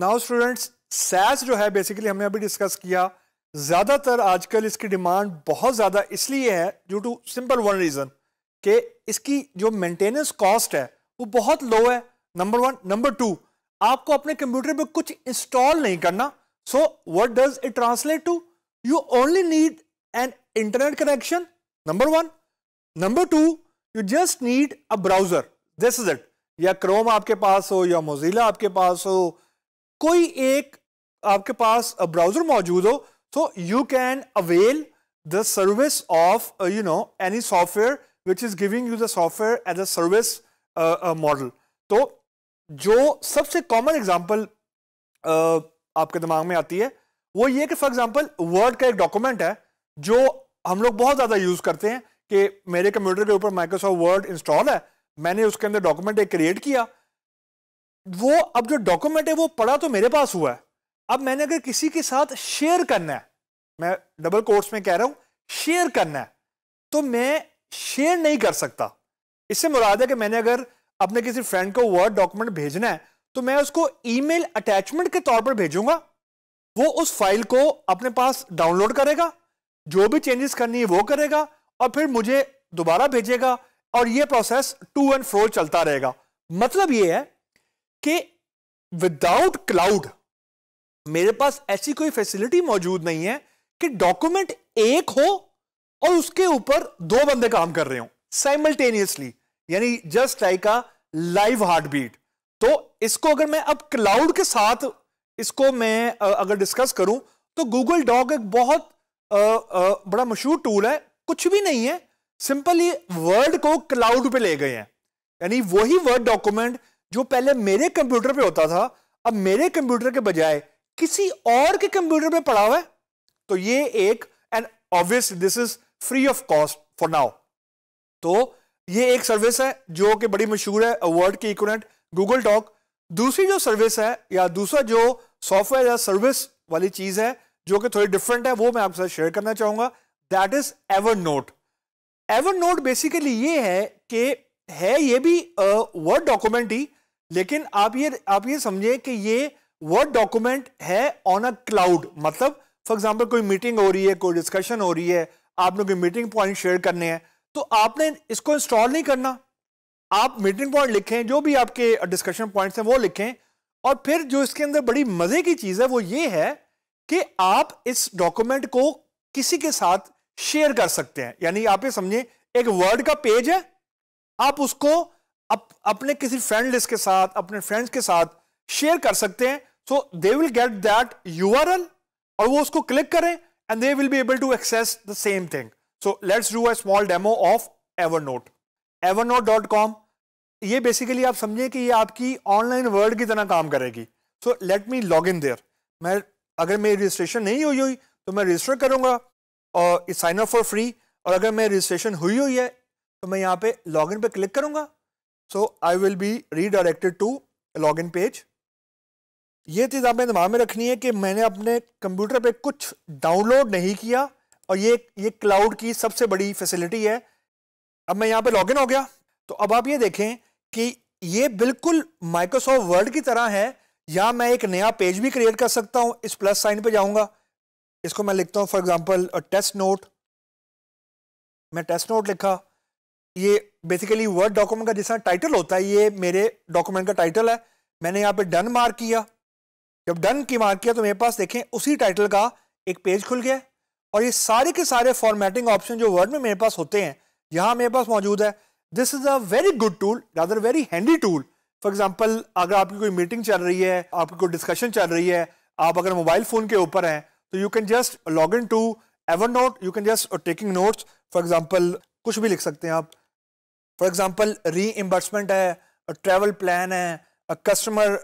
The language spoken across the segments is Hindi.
नाउ स्टूडेंट्स सैज जो है बेसिकली हमने अभी डिस्कस किया ज़्यादातर आजकल इसकी डिमांड बहुत ज़्यादा इसलिए है due to simple one reason कि इसकी जो मेंटेनेंस कॉस्ट है वो बहुत लो है नंबर वन नंबर टू आपको अपने कंप्यूटर पर कुछ इंस्टॉल नहीं करना so what does it translate to you only need an internet connection number one number two you just need a browser this is it या क्रोम आपके पास हो या मोजिला आपके पास हो कोई एक आपके पास ब्राउजर मौजूद हो तो you can avail the service of you know any software which is giving you the software as a service model तो जो सबसे कॉमन एग्जाम्पल uh, आपके दिमाग में आती है वो ये कि फॉर एग्जाम्पल वर्ड का एक डॉक्यूमेंट है जो हम लोग बहुत ज़्यादा यूज़ करते हैं कि मेरे कंप्यूटर के ऊपर माइक्रोसॉफ्ट वर्ड इंस्टॉल है मैंने उसके अंदर डॉक्यूमेंट एक क्रिएट किया वो अब जो डॉक्यूमेंट है वो पड़ा तो मेरे पास हुआ है अब मैंने अगर किसी के साथ शेयर करना है मैं डबल कोर्स में कह रहा हूं शेयर करना है तो मैं शेयर नहीं कर सकता इससे मुराद है कि मैंने अगर अपने किसी फ्रेंड को वर्ड डॉक्यूमेंट भेजना है तो मैं उसको ईमेल अटैचमेंट के तौर पर भेजूंगा वो उस फाइल को अपने पास डाउनलोड करेगा जो भी चेंजेस करनी है वो करेगा और फिर मुझे दोबारा भेजेगा और ये प्रोसेस टू एंड फ्रो चलता रहेगा मतलब ये है कि विदाउट क्लाउड मेरे पास ऐसी कोई फैसिलिटी मौजूद नहीं है कि डॉक्यूमेंट एक हो और उसके ऊपर दो बंदे काम कर रहे हो साइमल्टेनियसली यानी just like a live heart beat तो इसको अगर मैं अब क्लाउड के साथ इसको मैं अगर डिस्कस करूं तो गूगल डॉग एक बहुत आ, आ, बड़ा मशहूर टूल है कुछ भी नहीं है सिंपली वर्ड को क्लाउड पे ले गए हैं यानी वही वर्ड डॉक्यूमेंट जो पहले मेरे कंप्यूटर पे होता था अब मेरे कंप्यूटर के बजाय किसी और के कंप्यूटर पे पड़ा हुआ है तो ये एक and obvious this is free of cost for now तो ये एक सर्विस है जो कि बड़ी मशहूर है वर्ल्ड की इक्विवेलेंट गूगल टॉक दूसरी जो सर्विस है या दूसरा जो सॉफ्टवेयर या सर्विस वाली चीज है जो कि थोड़ी डिफरेंट है वो मैं आपके साथ शेयर करना चाहूंगा that is Evernote Evernote basically ये है कि है ये भी वर्ड डॉक्यूमेंट ही लेकिन आप ये आप ये समझे कि ये वर्ड डॉक्यूमेंट है ऑन अ क्लाउड मतलब फॉर एग्जाम्पल कोई मीटिंग हो रही है कोई डिस्कशन हो रही है आपने कोई मीटिंग पॉइंट शेयर करने हैं तो आपने इसको इंस्टॉल नहीं करना आप मीटिंग पॉइंट लिखें जो भी आपके डिस्कशन पॉइंट हैं वो लिखें और फिर जो इसके अंदर बड़ी मज़े की चीज़ है वो ये है कि आप इस डॉक्यूमेंट को किसी के साथ शेयर कर सकते हैं यानी आप ये समझें एक वर्ड का पेज है आप उसको अप, अपने किसी फ्रेंड लिस्ट के साथ अपने फ्रेंड्स के साथ शेयर कर सकते हैं so they will get that you और वो उसको क्लिक करें and they will be able to access the same thing so let's do a small demo of Evernote Evernote dot com ये बेसिकली आप समझिए कि ये आपकी ऑनलाइन वर्ड की तरह काम करेगी so let me log in there मैं अगर मेरी रजिस्ट्रेशन नहीं हुई हुई तो मैं रजिस्टर करूंगा और साइन अप फॉर फ्री और अगर मेरी रजिस्ट्रेशन हुई हुई है तो मैं यहाँ पे लॉग इन पर क्लिक करूंगा so I will be redirected to log in page ये चीज़ आपने दिमाग में रखनी है कि मैंने अपने कंप्यूटर पे कुछ डाउनलोड नहीं किया और ये ये क्लाउड की सबसे बड़ी फैसिलिटी है अब मैं यहाँ पे लॉगिन हो गया तो अब आप ये देखें कि ये बिल्कुल माइक्रोसॉफ्ट वर्ड की तरह है या मैं एक नया पेज भी क्रिएट कर सकता हूँ इस प्लस साइन पे जाऊँगा इसको मैं लिखता हूँ फॉर एग्जांपल टेस्ट नोट मैं टेस्ट नोट लिखा ये बेसिकली वर्ड डॉक्यूमेंट का जिसका टाइटल होता है ये मेरे डॉक्यूमेंट का टाइटल है मैंने यहाँ पे डन मार्क किया जब डन की मार्क किया तो मेरे पास देखें उसी टाइटल का एक पेज खुल गया और ये सारे के सारे फॉर्मेटिंग ऑप्शन जो वर्ड में मेरे पास होते हैं यहाँ मेरे पास मौजूद है this is a very good tool rather very handy tool for example अगर आपकी कोई मीटिंग चल रही है आपकी कोई डिस्कशन चल रही है आप अगर मोबाइल फ़ोन के ऊपर हैं तो you can just log in to Evernote you can just taking notes for example कुछ भी लिख सकते हैं आप फॉर एग्जांपल री एम्बर्समेंट है ट्रैवल प्लान है कस्टमर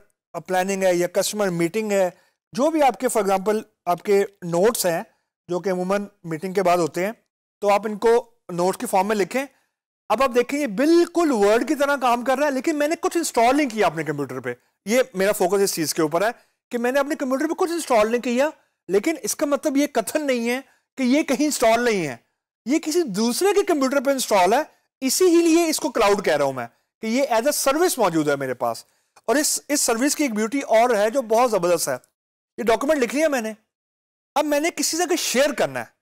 प्लानिंग है या कस्टमर मीटिंग है जो भी आपके फॉर एग्जांपल आपके नोट्स हैं जो कि अमूमन मीटिंग के बाद होते हैं तो आप इनको नोट्स के फॉर्म में लिखें अब आप देखें ये बिल्कुल वर्ड की तरह काम कर रहा है लेकिन मैंने कुछ इंस्टॉल नहीं किया अपने कंप्यूटर पे ये मेरा फोकस इस चीज़ के ऊपर है कि मैंने अपने कंप्यूटर पे कुछ इंस्टॉल नहीं किया लेकिन इसका मतलब ये कथन नहीं है कि ये कहीं इंस्टॉल नहीं है ये किसी दूसरे के कंप्यूटर पर इंस्टॉल है इसी ही लिए इसको क्लाउड कह रहा हूं मैं कि ये एज अ सर्विस मौजूद है मेरे पास और इस इस सर्विस की एक ब्यूटी और है जो बहुत ज़बरदस्त है ये डॉक्यूमेंट लिख लिया मैंने अब मैंने किसी जगह शेयर करना है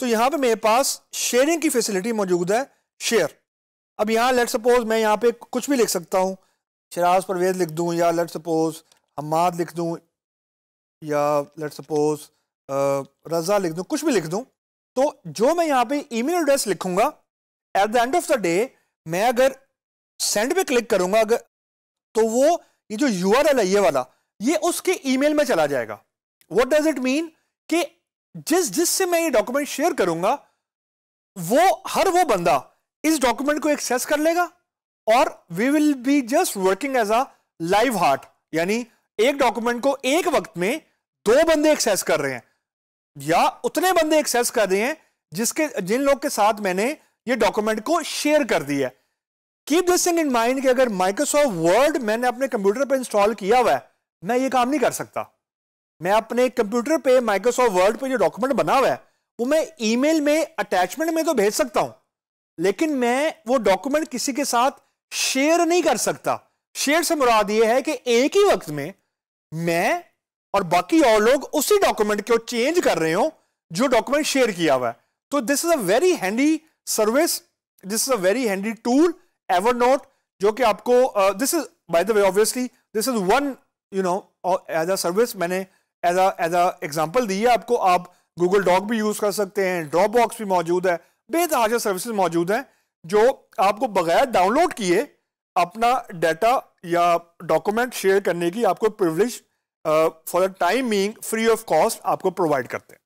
तो यहां पे मेरे पास शेयरिंग की फैसिलिटी मौजूद है शेयर अब यहाँ लेट सपोज मैं यहाँ पे कुछ भी लिख सकता हूँ शराज परवेज लिख दूँ या लेट सपोज हमाद लिख दूँ या लेट सपोज रज़ा लिख दूँ कुछ भी लिख दूँ तो जो मैं यहाँ पे ईमेल एड्रेस लिखूंगा at the end of the day मैं अगर सेंड पे क्लिक करूंगा अगर तो वो ये जो यू है ये वाला ये उसके ईमेल में चला जाएगा वट डज इट मीन कि जिस जिस से मैं ये डॉक्यूमेंट शेयर करूंगा वो हर वो बंदा इस डॉक्यूमेंट को एक्सेस कर लेगा और we will be just working as a live heart यानी एक डॉक्यूमेंट को एक वक्त में दो बंदे एक्सेस कर रहे हैं या उतने बंदे एक्सेस कर रहे हैं जिसके जिन लोग के साथ मैंने ये डॉक्यूमेंट को शेयर कर दिया है keep this thing in mind कि अगर माइक्रोसॉफ्ट वर्ड मैंने अपने कंप्यूटर पर इंस्टॉल किया हुआ है मैं ये काम नहीं कर सकता मैं अपने कंप्यूटर पे माइक्रोसॉफ्ट वर्ड पे जो डॉक्यूमेंट बना हुआ है वो मैं ईमेल में अटैचमेंट में तो भेज सकता हूं लेकिन मैं वो डॉक्यूमेंट किसी के साथ शेयर नहीं कर सकता शेयर से मुराद ये है कि एक ही वक्त में मैं और बाकी और लोग उसी डॉक्यूमेंट को चेंज कर रहे हो जो डॉक्यूमेंट शेयर किया हुआ है तो this is a very handy service this is a very handy tool Evernote जो कि आपको this is by the way obviously this is one you know as a service मैंने as a as a example दी है आपको आप गूगल डॉक भी यूज कर सकते हैं ड्रॉप बॉक्स भी मौजूद है बेतहाजा सर्विस मौजूद हैं जो आपको बगैर डाउनलोड किए अपना डाटा या डॉक्यूमेंट शेयर करने की आपको privilege for the time being free of cost आपको प्रोवाइड करते हैं